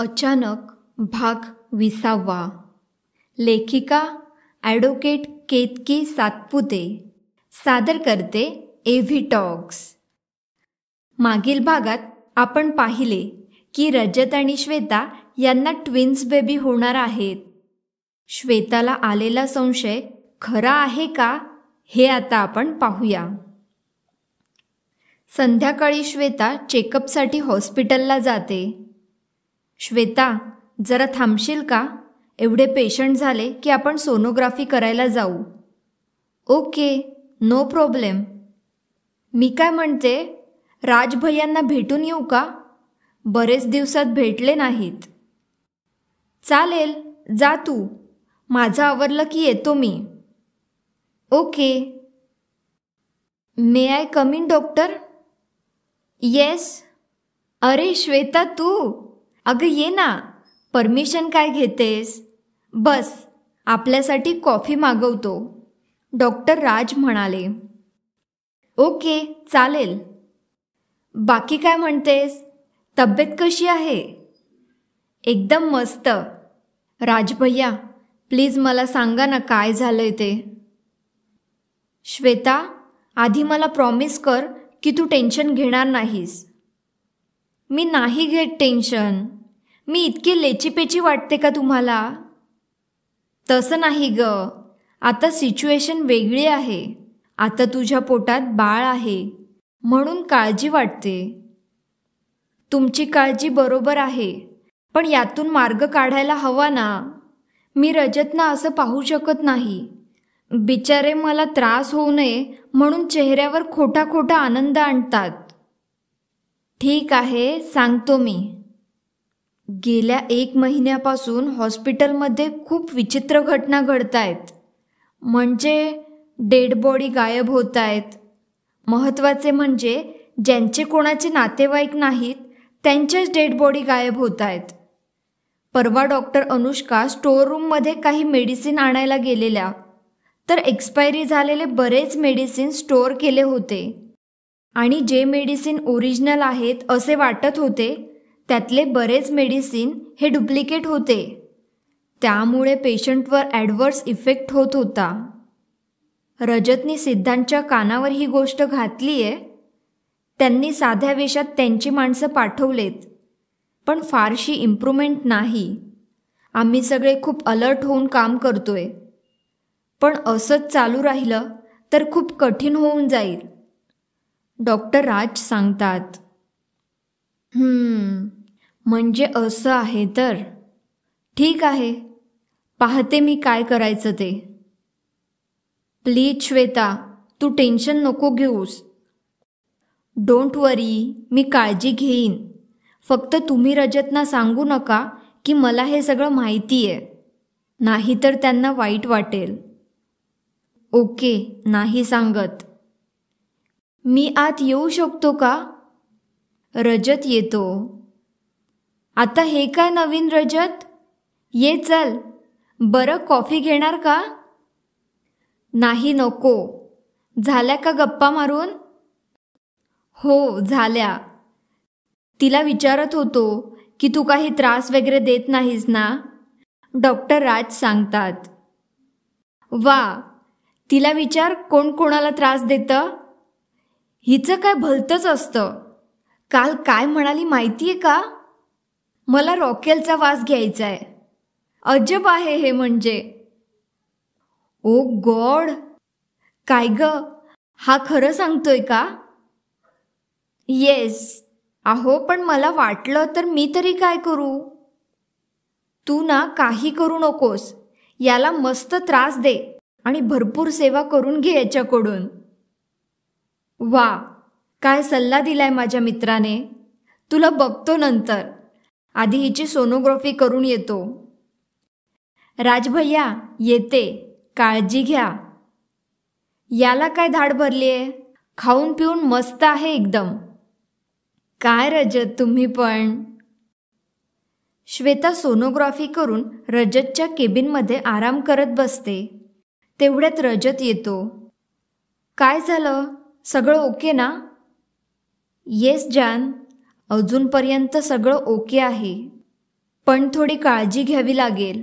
अचानक भाग विसावा लेखिका ॲडव्होकेट केतकी सातपुते सादर करते एव्ही टॉक्स मागील भागात आपण पाहिले की रजत आणि श्वेता यांना ट्विन्स बेबी होणार आहेत श्वेताला आलेला संशय खरा आहे का हे आता आपण पाहूया संध्याकाळी श्वेता चेकअपसाठी हॉस्पिटलला जाते श्वेता जरा थांबशील का एवढे पेशंट झाले की आपण सोनोग्राफी करायला जाऊ ओके नो प्रॉब्लेम मी काय म्हणते राजभैयांना भेटून येऊ का बरेच दिवसात भेटले नाहीत चालेल जा तू माझं आवरलं की येतो मी okay may I in doctor yes अरे श्वेता तू अगं ये ना परमिशन काय घेतेस बस आपल्यासाठी कॉफी मागवतो डॉक्टर राज म्हणाले ओके चालेल बाकी काय म्हणतेस तब्येत कशी आहे एकदम मस्त राज प्लीज मला सांगा ना काय झालंय ते श्वेता आधी मला प्रॉमिस कर की तू टेन्शन घेणार नाहीस मी नाही घेत टेन्शन मी इतकी लेचीपेची वाटते का तुम्हाला तसं नाही ग आता सिच्युएशन वेगळी आहे आता तुझ्या पोटात बाळ आहे म्हणून काळजी वाटते तुमची काळजी बरोबर आहे पण यातून मार्ग काढायला हवा ना मी रजतना असं पाहू शकत नाही बिचारे मला त्रास होऊ नये म्हणून चेहऱ्यावर खोटा खोटा आनंद आणतात ठीक आहे सांगतो मी गेल्या एक महिन्यापासून हॉस्पिटलमध्ये खूप विचित्र घटना घडत आहेत म्हणजे डेड बॉडी गायब होत आहेत महत्त्वाचे म्हणजे ज्यांचे कोणाचे नातेवाईक नाहीत त्यांच्याच डेड बॉडी गायब होत आहेत परवा डॉक्टर अनुष्का स्टोअर रूममध्ये काही मेडिसिन आणायला गेलेल्या तर एक्सपायरी झालेले बरेच मेडिसिन स्टोअर केले होते आणि जे मेडिसिन ओरिजिनल आहेत असे वाटत होते त्यातले बरेच मेडिसिन हे डुप्लिकेट होते त्यामुळे पेशंटवर ॲडवर्स इफेक्ट होत होता रजतनी सिद्धांतच्या कानावर ही गोष्ट घातली आहे त्यांनी साध्या वेशात त्यांची माणसं पाठवलेत पण फारशी इम्प्रूव्हमेंट नाही आम्ही सगळे खूप अलर्ट होऊन काम करतोय पण असंच चालू राहिलं तर खूप कठीण होऊन जाईल डॉक्टर राज सांगतात म्हणजे असं आहे तर ठीक आहे पाहते मी काय करायचं ते प्लीज श्वेता तू टेन्शन नको घेऊस डोंट वरी मी काळजी घेईन फक्त तुम्ही रजतना सांगू नका की मला हे सगळं माहिती आहे नाहीतर त्यांना वाईट वाटेल ओके नाही सांगत मी आत येऊ शकतो का रजत येतो आता हे काय नवीन रजत ये चल बरं कॉफी घेणार का नाही नको झाल्या का गप्पा मारून हो झाल्या तिला विचारत होतो की तू काही त्रास वगैरे देत नाहीस ना डॉक्टर राज सांगतात वा तिला विचार कोण कोणाला त्रास देतं हिचं काय भलतंच असतं काल काय म्हणाली माहिती आहे का मला रॉकेलचा वास घ्यायचा आहे अजब आहे हे म्हणजे ओ गॉड काय ग हा खरं सांगतोय का येस अहो पण मला वाटलं तर मी तरी काय करू तू ना काही करू नकोस याला मस्त त्रास दे आणि भरपूर सेवा करून घे याच्याकडून वा काय सल्ला दिलाय माझ्या मित्राने तुला बघतो नंतर आधी हिची सोनोग्राफी करून येतो राजभैया येते काळजी घ्या याला काय धाड भरलीये खाऊन पिऊन मस्त आहे एकदम काय रजत तुम्ही पण श्वेता सोनोग्राफी करून रजतच्या केबिनमध्ये आराम करत बसते तेवढ्यात रजत येतो काय झालं सगळं ओके ना येस जान अजूनपर्यंत सगळं ओके आहे पण थोडी काळजी घ्यावी लागेल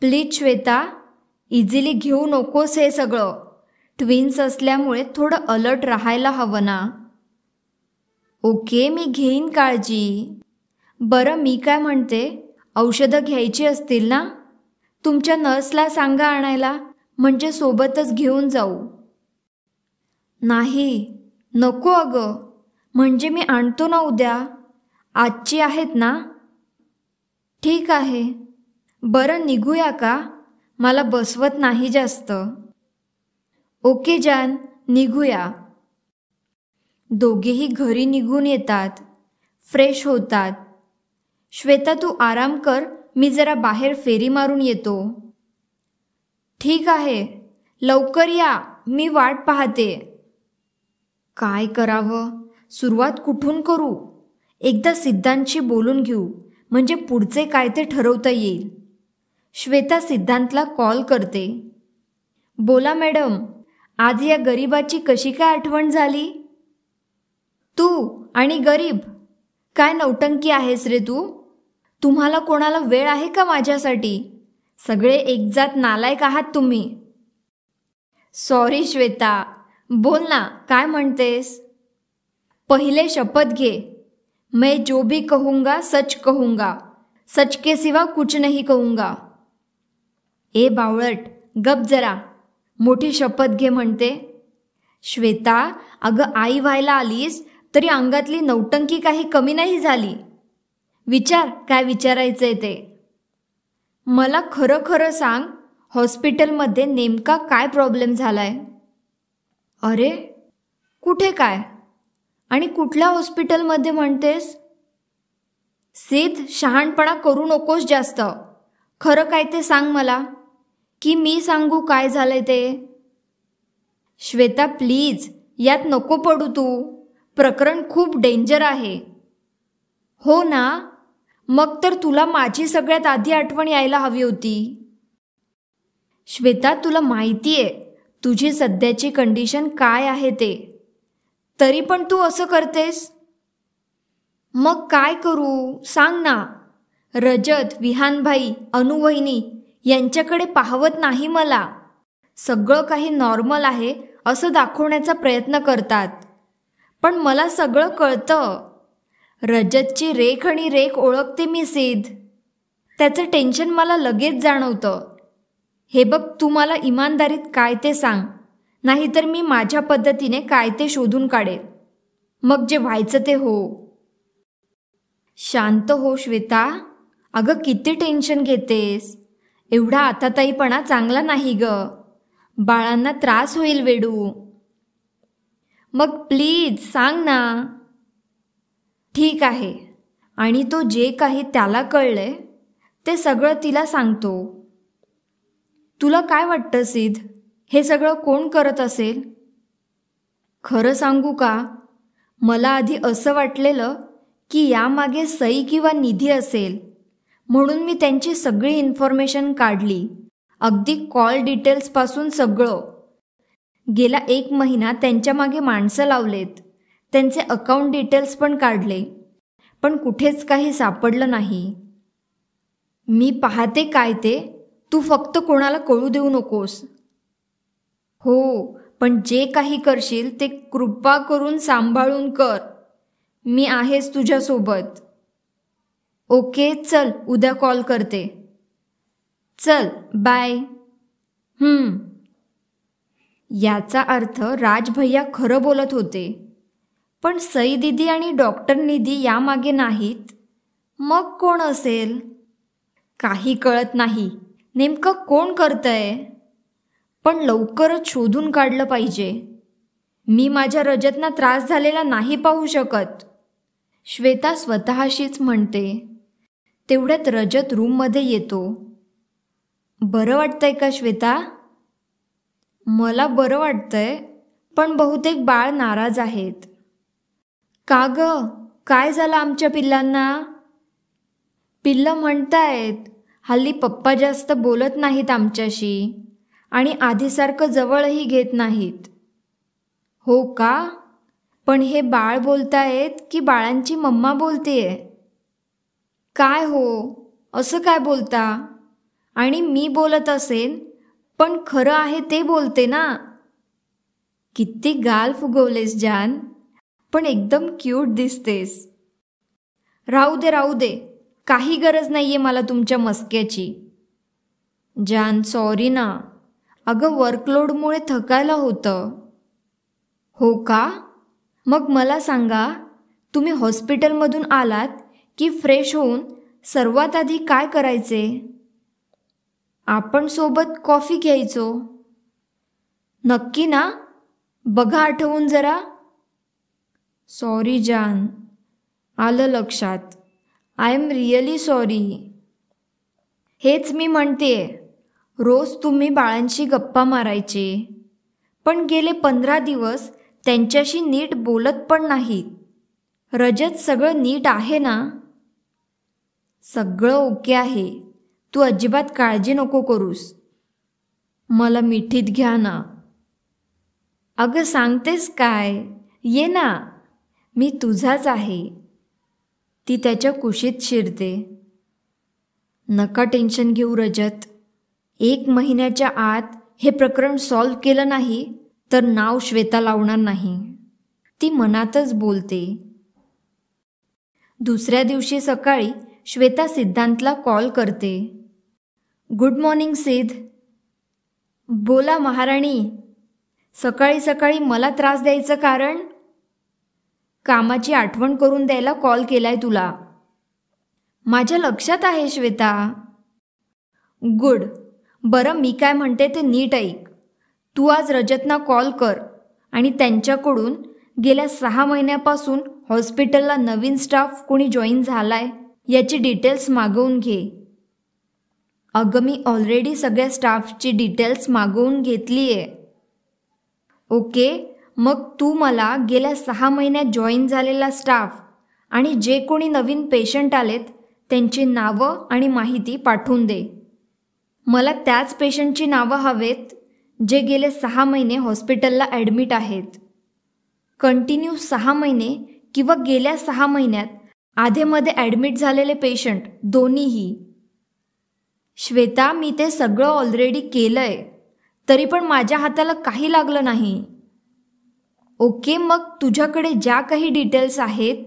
प्लीज श्वेता इझिली घेऊ नकोस हे सगळं ट्विन्स असल्यामुळे थोडं अलर्ट राहायला हवं ना ओके मी घेईन काळजी बरं मी काय म्हणते औषधं घ्यायची असतील ना तुमच्या नर्सला सांगा आणायला म्हणजे सोबतच घेऊन जाऊ नाही नको अगं म्हणजे मी आणतो ना उद्या आजची आहेत ना ठीक आहे बरं निघूया का मला बसवत नाही जास्त ओके जान निघूया दोघेही घरी निघून येतात फ्रेश होतात श्वेता तू आराम कर मी जरा बाहेर फेरी मारून येतो ठीक आहे लवकर या मी वाट पाहते काय करावं सुरुवात कुठून करू एकदा सिद्धांतशी बोलून घेऊ म्हणजे पुढचे काय ते ठरवता येईल श्वेता सिद्धांतला कॉल करते बोला मॅडम आज या गरीबाची कशी काय आठवण झाली तू आणि गरीब काय नौटंकी आहेस रे तू तुम्हाला कोणाला वेळ आहे का माझ्यासाठी सगळे एकजात नालायक आहात तुम्ही सॉरी श्वेता बोल ना काय म्हणतेस पहिले शपथ घे मै जो भी कहूंगा सच कहूंगा सच के सिवा कुछ नाही कहूंगा ए बावळट गप जरा मोठी शपथ घे म्हणते श्वेता अगं आई व्हायला आलीस तरी अंगातली नौटंकी काही कमी नाही झाली विचार काय विचारायचंय ते मला खरं खरं सांग हॉस्पिटलमध्ये नेमका काय प्रॉब्लेम झालाय अरे कुठे काय आणि कुठल्या हॉस्पिटलमध्ये म्हणतेस सीत शहाणपणा करू नकोस जास्त खरं काय ते सांग मला की मी सांगू काय झालंय ते श्वेता प्लीज यात नको पडू तू प्रकरण खूप डेंजर आहे हो ना मग तर तुला माझी सगळ्यात आधी आठवण यायला हवी होती श्वेता तुला माहिती आहे तुझी सध्याची कंडिशन काय आहे ते तरी पण तू असं करतेस मग काय करू सांग ना रजत विहानभाई अनुवहिनी यांच्याकडे पाहवत नाही मला सगळं काही नॉर्मल आहे असं दाखवण्याचा प्रयत्न करतात पण मला सगळं कळतं रजतची रेख आणि रेख ओळखते मी सिद्ध त्याचं टेन्शन मला लगेच जाणवतं हे बघ तू मला इमानदारीत काय ते सांग नाहीतर मी माझ्या पद्धतीने काय ते शोधून काढेल मग जे व्हायचं ते हो शांत हो श्वेता अगं किती टेन्शन घेतेस एवढा आताताईपणा चांगला नाही ग बाळांना त्रास होईल वेडू मग प्लीज सांग ना ठीक आहे आणि तो जे काही त्याला कळलंय ते सगळं तिला सांगतो तुला काय वाटतं सिद्ध हे सगळं कोण करत असेल खरं सांगू का मला आधी असं वाटलेलं की यामागे सई किंवा निधी असेल म्हणून मी त्यांची सगळी इन्फॉर्मेशन काढली अगदी कॉल डिटेल्सपासून सगळं गेला एक महिना त्यांच्या मागे माणसं लावलेत त्यांचे अकाउंट डिटेल्स पण काढले पण कुठेच काही सापडलं नाही मी पाहते काय ते तू फक्त कोणाला कळू देऊ नकोस हो पण जे काही करशील ते कृपा करून सांभाळून कर मी आहेच तुझ्यासोबत ओके चल उद्या कॉल करते चल बाय याचा अर्थ राजभैया खरं बोलत होते पण सई दिदी आणि डॉक्टर निधी यामागे नाहीत मग कोण असेल काही कळत नाही नेमकं कोण आहे पण लवकरच शोधून काढलं पाहिजे मी माझ्या रजतना त्रास झालेला नाही पाहू शकत श्वेता स्वतःशीच म्हणते तेवढ्यात रजत रूममध्ये येतो बरं वाटतंय का श्वेता मला बरं वाटतंय पण बहुतेक बाळ नाराज आहेत का ग काय झालं आमच्या पिल्लांना पिल्लं म्हणतायत हल्ली पप्पा जास्त बोलत नाहीत आमच्याशी आणि आधीसारखं जवळही घेत नाहीत हो का पण हे बाळ बोलतायत की बाळांची मम्मा बोलतेय काय हो असं काय बोलता आणि मी बोलत असेन पण खरं आहे ते बोलते ना किती गाल फुगवलेस जान पण एकदम क्यूट दिसतेस राहू दे राहू दे काही गरज नाही आहे मला तुमच्या मस्क्याची जान सॉरी ना अगं वर्कलोडमुळे थकायला होतं हो का मग मला सांगा तुम्ही हॉस्पिटलमधून आलात की फ्रेश होऊन सर्वात आधी काय करायचे आपण सोबत कॉफी घ्यायचो नक्की ना बघा आठवून जरा सॉरी जान आलं लक्षात आय एम रिअली सॉरी हेच मी म्हणते रोज तुम्ही बाळांशी गप्पा मारायचे पण गेले पंधरा दिवस त्यांच्याशी नीट बोलत पण नाहीत रजत सगळं नीट आहे ना सगळं ओके आहे तू अजिबात काळजी नको करूस मला मिठीत घ्या ना अगं सांगतेस काय ये ना मी तुझाच आहे ती त्याच्या कुशीत शिरते नका टेन्शन घेऊ रजत एक महिन्याच्या आत हे प्रकरण सॉल्व्ह केलं नाही तर नाव श्वेता लावणार नाही ती मनातच बोलते दुसऱ्या दिवशी सकाळी श्वेता सिद्धांतला कॉल करते गुड मॉर्निंग सिद्ध बोला महाराणी सकाळी सकाळी मला त्रास द्यायचं कारण कामाची आठवण करून द्यायला कॉल केलाय तुला माझ्या लक्षात आहे श्वेता गुड बरं मी काय म्हणते ते नीट ऐक तू आज रजतना कॉल कर आणि त्यांच्याकडून गेल्या सहा महिन्यापासून हॉस्पिटलला नवीन स्टाफ कोणी जॉईन झालाय याची डिटेल्स मागवून घे अगं मी ऑलरेडी सगळ्या स्टाफची डिटेल्स मागवून घेतली आहे ओके मग तू मला गेल्या सहा महिन्यात जॉईन झालेला स्टाफ आणि जे कोणी नवीन पेशंट आलेत त्यांची नावं आणि माहिती पाठवून दे मला त्याच पेशंटची नावं हवेत जे गेले सहा महिने हॉस्पिटलला ॲडमिट आहेत कंटिन्यू सहा महिने किंवा गेल्या सहा महिन्यात आधेमध्ये ॲडमिट झालेले पेशंट दोन्हीही श्वेता मी ते सगळं ऑलरेडी केलं आहे तरी पण माझ्या हाताला काही लागलं नाही ओके मग तुझ्याकडे ज्या काही डिटेल्स आहेत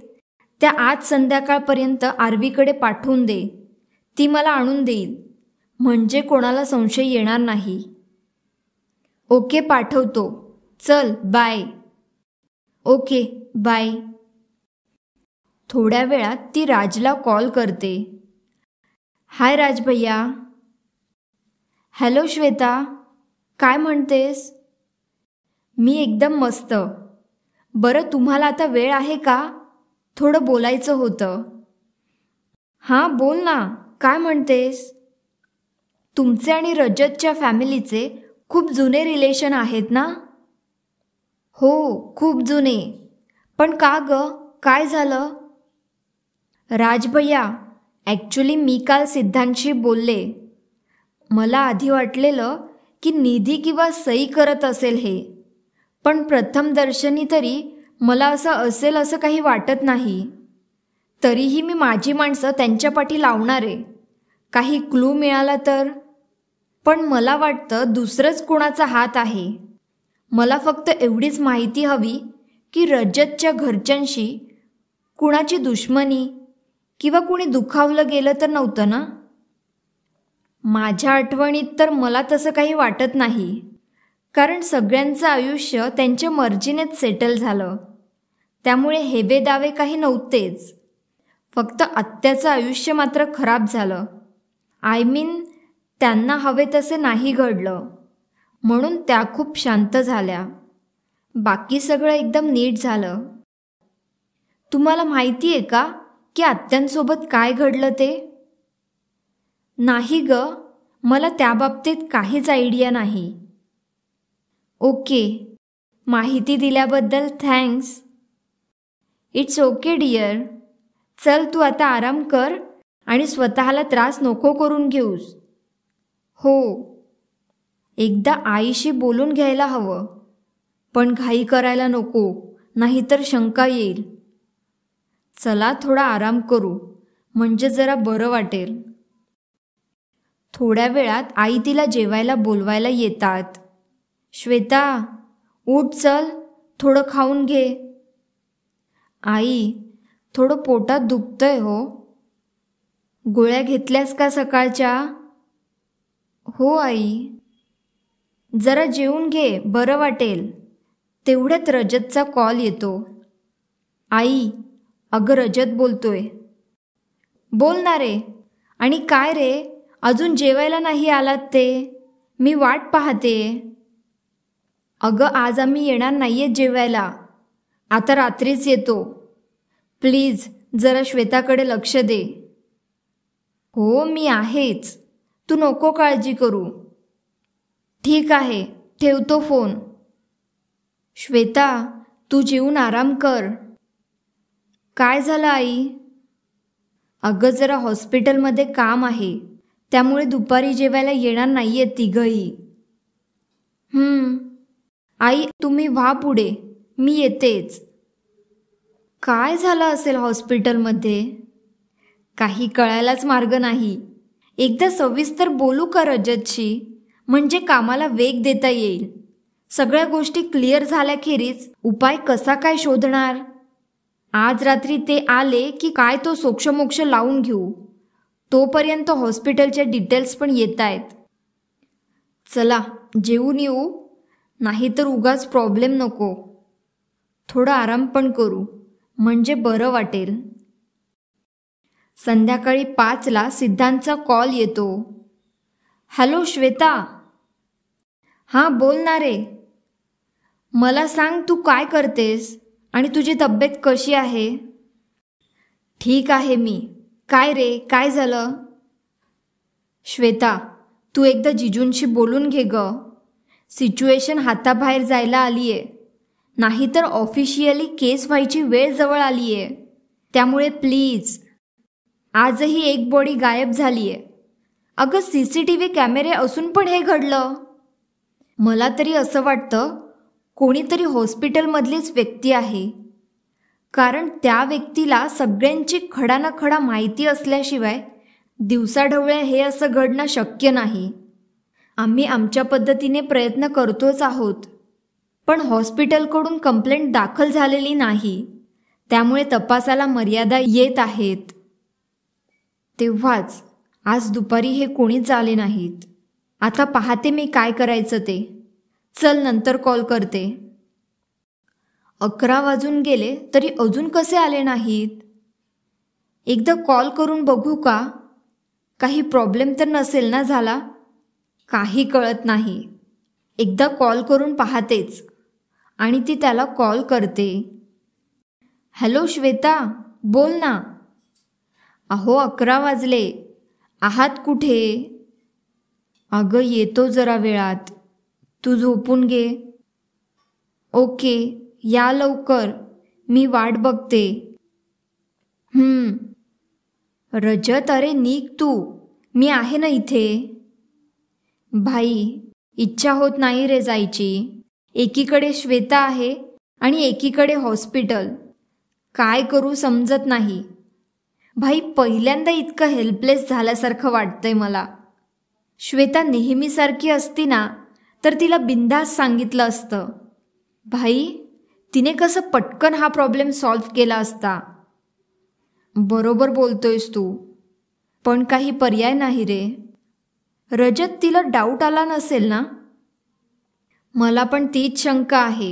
त्या आज संध्याकाळपर्यंत आरवीकडे पाठवून दे ती मला आणून देईल म्हणजे कोणाला संशय येणार नाही ओके पाठवतो चल बाय ओके बाय थोड्या वेळात ती राजला कॉल करते हाय राज हॅलो श्वेता काय म्हणतेस मी एकदम मस्त बरं तुम्हाला आता वेळ आहे का थोडं बोलायचं होतं हां बोल ना काय म्हणतेस तुमचे आणि रजतच्या फॅमिलीचे खूप जुने रिलेशन आहेत ना हो खूप जुने पण का ग काय झालं राजभैया ॲक्च्युली मी काल सिद्धांशी बोलले मला आधी वाटलेलं की निधी किंवा सई करत असेल हे पण प्रथमदर्शनी तरी मला असं असेल असं काही वाटत नाही तरीही मी माझी माणसं त्यांच्या पाठी लावणार आहे काही क्लू मिळाला तर पण मला वाटतं दुसरंच कोणाचा हात आहे मला फक्त एवढीच माहिती हवी की रजतच्या घरच्यांशी कुणाची दुश्मनी किंवा कुणी दुखावलं गेलं तर नव्हतं ना माझ्या आठवणीत तर मला तसं काही वाटत नाही कारण सगळ्यांचं आयुष्य त्यांच्या मर्जीनेच सेटल झालं त्यामुळे हेवेदावे दावे काही नव्हतेच फक्त आत्याचं आयुष्य मात्र खराब झालं आय मीन त्यांना हवे तसे नाही घडलं म्हणून त्या खूप शांत झाल्या बाकी सगळं एकदम नीट झालं तुम्हाला माहिती आहे का की आत्यांसोबत काय घडलं ते नाही ग मला त्याबाबतीत काहीच आयडिया नाही ओके माहिती दिल्याबद्दल थँक्स इट्स ओके डियर चल तू आता आराम कर आणि स्वतःला त्रास नको करून घेऊस हो एकदा आईशी बोलून घ्यायला हवं पण घाई करायला नको नाहीतर शंका येईल चला थोडा आराम करू म्हणजे जरा बरं वाटेल थोड्या वेळात आई तिला जेवायला बोलवायला येतात श्वेता उठ चल थोडं खाऊन घे आई थोडं पोटात दुखतंय हो गोळ्या घेतल्यास का सकाळच्या हो आई जरा जेवून घे बरं वाटेल तेवढ्यात रजतचा कॉल येतो आई अगं रजत बोलतोय बोल ना रे आणि काय रे अजून जेवायला नाही आलात ते मी वाट पाहते अगं आज आम्ही येणार नाही आहेत जेवायला आता रात्रीच येतो प्लीज जरा श्वेताकडे लक्ष दे हो मी आहेच तू नको काळजी करू ठीक आहे ठेवतो फोन श्वेता तू जेवून आराम कर काय झालं आई अगं जरा हॉस्पिटलमध्ये काम आहे त्यामुळे दुपारी जेवायला येणार नाही आहेत तिघही आई तुम्ही व्हा पुढे मी येतेच काय झालं असेल हॉस्पिटलमध्ये काही कळायलाच मार्ग नाही एकदा सविस्तर बोलू का रजतशी म्हणजे कामाला वेग देता येईल सगळ्या गोष्टी क्लिअर झाल्याखेरीज उपाय कसा काय शोधणार आज रात्री ते आले की काय तो सोक्षमोक्ष लावून घेऊ तोपर्यंत हॉस्पिटलच्या डिटेल्स पण येत आहेत चला जेवून येऊ नाहीतर उगाच प्रॉब्लेम नको थोडं आराम पण करू म्हणजे बरं वाटेल संध्याकाळी पाचला सिद्धांतचा कॉल येतो हॅलो श्वेता हां बोल ना रे मला सांग तू काय करतेस आणि तुझी तब्येत कशी आहे ठीक आहे मी काय रे काय झालं श्वेता तू एकदा जिजूंशी बोलून घे गं सिच्युएशन हाताबाहेर जायला आली आहे नाहीतर ऑफिशियली केस व्हायची वेळ जवळ आली आहे त्यामुळे प्लीज आजही एक बॉडी गायब झाली आहे अगं सी सी टी व्ही कॅमेरे असून पण हे घडलं मला तरी असं वाटतं कोणीतरी हॉस्पिटलमधलीच व्यक्ती आहे कारण त्या व्यक्तीला सगळ्यांची खडा खडा माहिती असल्याशिवाय दिवसाढवळ्या हे असं घडणं शक्य नाही आम्ही आमच्या पद्धतीने प्रयत्न करतोच आहोत पण हॉस्पिटलकडून कंप्लेंट दाखल झालेली नाही त्यामुळे तपासाला मर्यादा येत आहेत तेव्हाच आज दुपारी हे कोणीच आले नाहीत आता पाहते मी काय करायचं ते चल नंतर कॉल करते अकरा वाजून गेले तरी अजून कसे आले नाहीत एकदा कॉल करून बघू का काही प्रॉब्लेम तर नसेल ना झाला काही कळत नाही एकदा कॉल करून पाहतेच आणि ती त्याला कॉल करते हॅलो श्वेता बोल ना अहो अकरा वाजले आहात कुठे अगं येतो जरा वेळात तू झोपून घे ओके या लवकर मी वाट बघते रजत अरे नीक तू मी आहे ना इथे भाई इच्छा होत नाही रे जायची एकीकडे श्वेता आहे आणि एकीकडे हॉस्पिटल काय करू समजत नाही भाई पहिल्यांदा इतकं हेल्पलेस झाल्यासारखं वाटतंय मला श्वेता नेहमीसारखी असती ना तर तिला बिंदास सांगितलं असतं भाई तिने कसं पटकन हा प्रॉब्लेम सॉल्व केला असता बरोबर बोलतोयस तू पण काही पर्याय नाही रे रजत तिला डाऊट आला नसेल ना मला पण तीच शंका आहे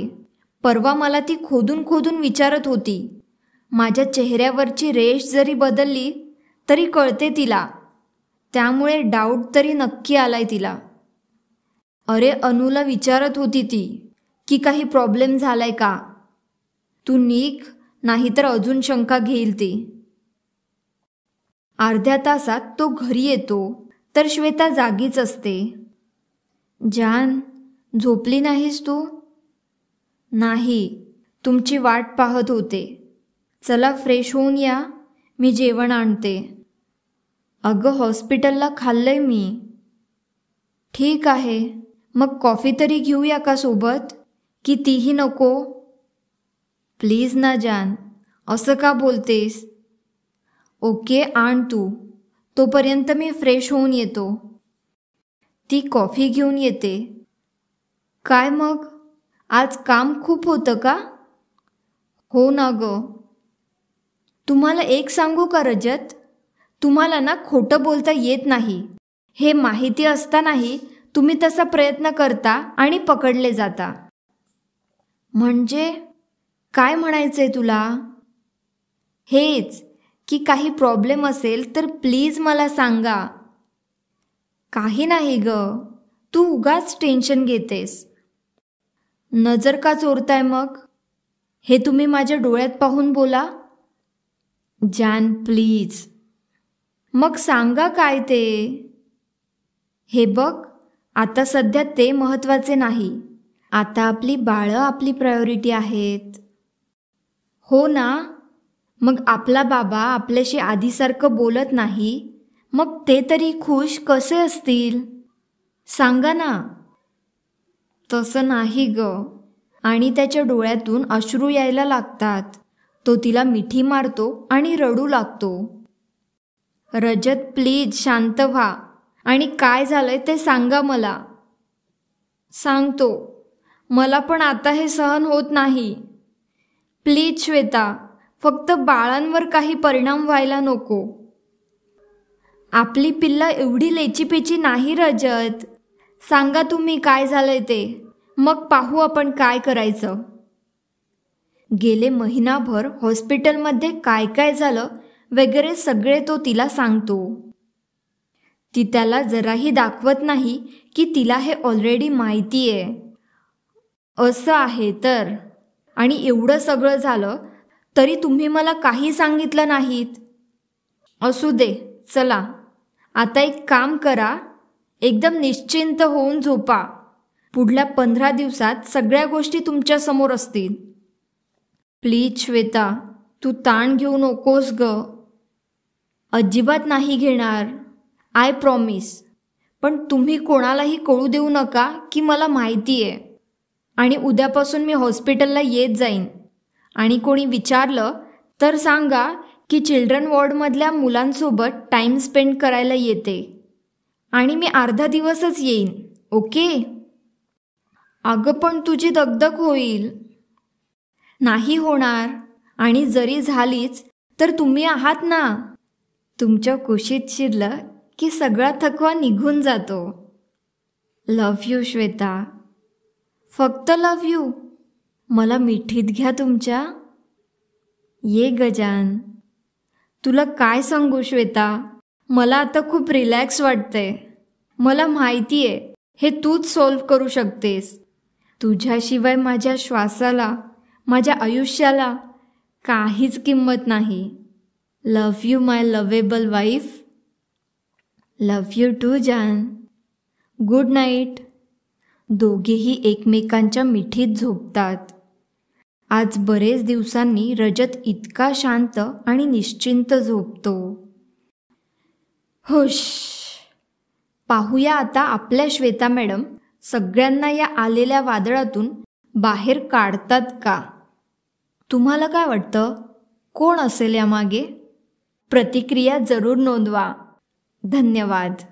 परवा मला ती खोदून खोदून विचारत होती माझ्या चेहऱ्यावरची रेष जरी बदलली तरी कळते तिला त्यामुळे डाऊट तरी नक्की आलाय तिला अरे अनुला विचारत होती ती की काही प्रॉब्लेम झालाय का तू नीक नाहीतर अजून शंका घेईल ती अर्ध्या तासात तो घरी येतो तर श्वेता जागीच असते जान झोपली नाहीस तू नाही तुमची वाट पाहत होते चला फ्रेश होऊन या मी जेवण आणते अगं हॉस्पिटलला खाल्लंय मी ठीक आहे मग कॉफी तरी घेऊया का सोबत की तीही नको प्लीज ना जान असं का बोलतेस ओके आण तू तोपर्यंत मी फ्रेश होऊन येतो ती कॉफी घेऊन येते काय मग आज काम खूप होतं का हो ना ग तुम्हाला एक सांगू का रजत तुम्हाला ना खोटं बोलता येत नाही हे माहिती असतानाही तुम्ही तसा प्रयत्न करता आणि पकडले जाता म्हणजे काय म्हणायचंय तुला हेच की काही प्रॉब्लेम असेल तर प्लीज मला सांगा काही नाही ग तू उगाच टेन्शन घेतेस नजर का चोरताय मग हे तुम्ही माझ्या डोळ्यात पाहून बोला जान प्लीज मग सांगा काय ते हे बघ आता सध्या ते महत्त्वाचे नाही आता आपली बाळं आपली प्रायोरिटी आहेत हो ना मग आपला बाबा आपल्याशी आधीसारखं बोलत नाही मग ते तरी खुश कसे असतील सांगा ना तसं नाही ग आणि त्याच्या डोळ्यातून अश्रू यायला लागतात तो तिला मिठी मारतो आणि रडू लागतो रजत प्लीज शांत व्हा आणि काय झालंय ते सांगा मला सांगतो मला पण आता हे सहन होत नाही प्लीज श्वेता फक्त बाळांवर काही परिणाम व्हायला नको आपली पिल्ला एवढी लेचीपेची नाही रजत सांगा तुम्ही काय झालंय ते मग पाहू आपण काय करायचं गेले महिनाभर हॉस्पिटलमध्ये काय काय झालं वगैरे सगळे तो तिला सांगतो ती त्याला जराही दाखवत नाही की तिला हे ऑलरेडी माहिती आहे असं आहे तर आणि एवढं सगळं झालं तरी तुम्ही मला काही सांगितलं नाहीत असू दे चला आता एक काम करा एकदम निश्चिंत होऊन झोपा पुढल्या पंधरा दिवसात सगळ्या गोष्टी तुमच्या समोर असतील प्लीज श्वेता तू ताण घेऊ नकोस ग अजिबात नाही घेणार आय प्रॉमिस पण तुम्ही कोणालाही कळू देऊ नका की मला माहिती आहे आणि उद्यापासून मी हॉस्पिटलला येत जाईन आणि कोणी विचारलं तर सांगा की चिल्ड्रन वॉर्डमधल्या मुलांसोबत टाईम स्पेंड करायला येते आणि मी अर्धा दिवसच येईन ओके अगं पण तुझी दगदग होईल नाही होणार आणि जरी झालीच तर तुम्ही आहात ना तुमच्या कुशीत शिरलं की सगळा थकवा निघून जातो लव्ह यू श्वेता फक्त लव्ह यू मला मिठीत घ्या तुमच्या ये गजान तुला काय सांगू श्वेता मला आता खूप रिलॅक्स वाटतंय मला माहिती आहे हे तूच सॉल्व्ह करू शकतेस तुझ्याशिवाय माझ्या श्वासाला माझ्या आयुष्याला काहीच किंमत नाही love you my lovable wife love you too जान गुड नाईट दोघेही एकमेकांच्या मिठीत झोपतात आज बरेच दिवसांनी रजत इतका शांत आणि निश्चिंत झोपतो हुश पाहूया आता आपल्या श्वेता मॅडम सगळ्यांना या आलेल्या वादळातून बाहेर काढतात का तुम्हाला काय वाटतं कोण असेल यामागे प्रतिक्रिया जरूर नोंदवा धन्यवाद